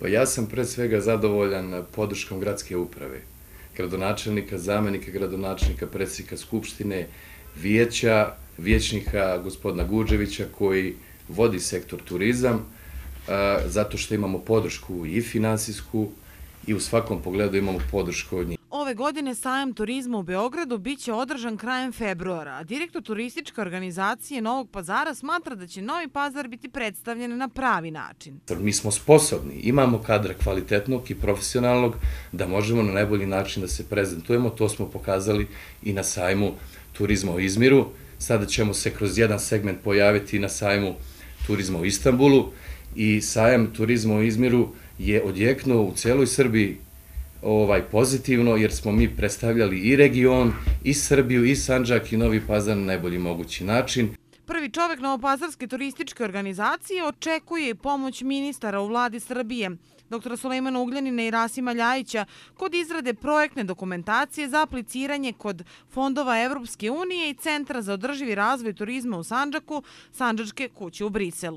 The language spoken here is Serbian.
Pa ja sam pre svega zadovoljan podrškom gradske uprave, gradonačelnika, zamenika gradonačelnika, predsjednika Skupštine, vijeća, vijećnika gospodina Guđevića koji vodi sektor turizam, zato što imamo podršku i finansijsku i u svakom pogledu imamo podršku od njih. Ove godine sajam turizma u Beogradu biće održan krajem februara, a direktor turističke organizacije Novog pazara smatra da će Novi pazar biti predstavljen na pravi način. Mi smo sposobni, imamo kadra kvalitetnog i profesionalnog da možemo na najbolji način da se prezentujemo, to smo pokazali i na sajmu turizma u Izmiru. Sada ćemo se kroz jedan segment pojaviti na sajmu turizma u Istanbulu i sajam turizma u Izmiru je odjeknuo u celoj Srbiji ovaj pozitivno jer smo mi predstavljali i region i Srbiju i Sandžak i Novi Pazar na najbolji mogući način. Prvi čovek Novopazarske turističke organizacije očekuje pomoć ministara u vladi Srbije, doktora Sulejmana Ugljanina i Rasima Ljajića, kod izrade projektne dokumentacije za apliciranje kod fondova Evropske unije i Centra za održivi razvoj turizma u Sanđaku, Sanđačke kuće u Briselu.